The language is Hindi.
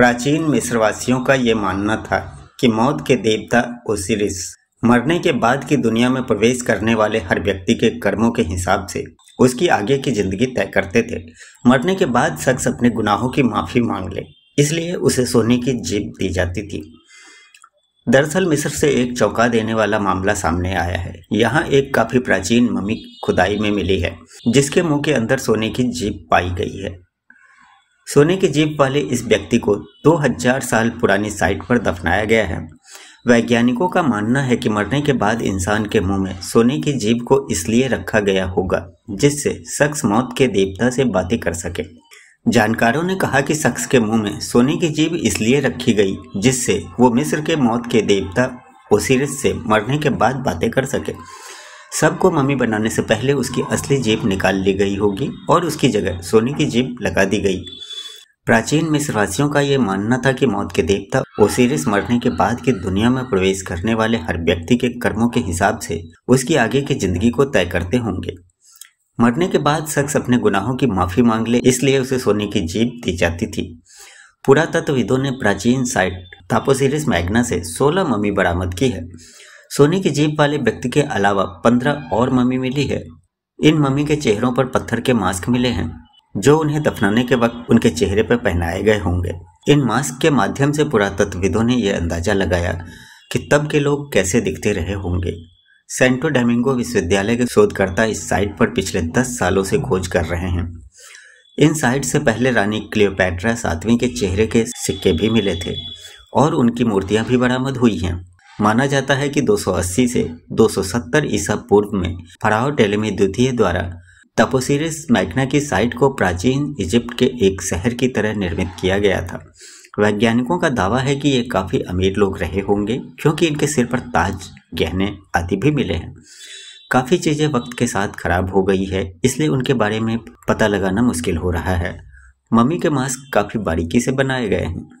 प्राचीन मिस्रवासियों का ये मानना था कि मौत के देवता ओसिरिस मरने के बाद की दुनिया में प्रवेश करने वाले हर व्यक्ति के कर्मों के हिसाब से उसकी आगे की जिंदगी तय करते थे मरने के बाद शख्स अपने गुनाहों की माफ़ी मांग ले इसलिए उसे सोने की जीप दी जाती थी दरअसल मिस्र से एक चौंका देने वाला मामला सामने आया है यहाँ एक काफ़ी प्राचीन ममी खुदाई में मिली है जिसके मुंह के अंदर सोने की जीप पाई गई है सोने की जीप वाले इस व्यक्ति को 2000 साल पुरानी साइट पर दफनाया गया है वैज्ञानिकों का मानना है कि मरने के बाद इंसान के मुंह में सोने की जीप को इसलिए रखा गया होगा जिससे शख्स मौत के देवता से बातें कर सके जानकारों ने कहा कि शख्स के मुंह में सोने की जीभ इसलिए रखी गई जिससे वो मिस्र के मौत के देवता ओसिरिस से मरने के बाद बातें कर सके सब को मम्मी बनाने से पहले उसकी असली जीप निकाल ली गई होगी और उसकी जगह सोने की जीप लगा दी गई प्राचीन मिस्रवासियों का ये मानना था कि मौत के देवता ओसिरिस मरने के बाद की दुनिया में प्रवेश करने वाले हर व्यक्ति के कर्मों के हिसाब से उसकी आगे की जिंदगी को तय करते होंगे मरने के बाद शख्स अपने गुनाहों की माफी मांग ले इसलिए उसे सोने की जीप दी जाती थी पुरातत्वविदों ने प्राचीन साइट तापोसिरिस मैग्ना से 16 मम्मी बरामद की है सोने की जीप वाले व्यक्ति के अलावा 15 और मम्मी मिली है इन मम्मी के चेहरों पर पत्थर के मास्क मिले हैं जो उन्हें दफनाने के वक्त उनके चेहरे पर पहनाए गए होंगे इन मास्क के माध्यम से पुरातत्वविदों ने यह अंदाजा लगाया कि तब के लोग कैसे दिखते रहे होंगे सेंटो डेमिंगो विश्वविद्यालय के शोधकर्ता इस साइट पर पिछले दस सालों से खोज कर रहे हैं इन साइट से पहले रानी क्लियोपैट्रा सातवीं के चेहरे के सिक्के भी मिले थे और उनकी मूर्तियां भी बरामद हुई हैं माना जाता है कि 280 से 270 ईसा पूर्व में फराव टेलेमी द्वितीय द्वारा तपोसीरिस मैग्ना की साइट को प्राचीन इजिप्ट के एक शहर की तरह निर्मित किया गया था वैज्ञानिकों का दावा है कि ये काफ़ी अमीर लोग रहे होंगे क्योंकि इनके सिर पर ताज गहने आदि भी मिले हैं काफ़ी चीज़ें वक्त के साथ खराब हो गई है इसलिए उनके बारे में पता लगाना मुश्किल हो रहा है मम्मी के मास्क काफ़ी बारीकी से बनाए गए हैं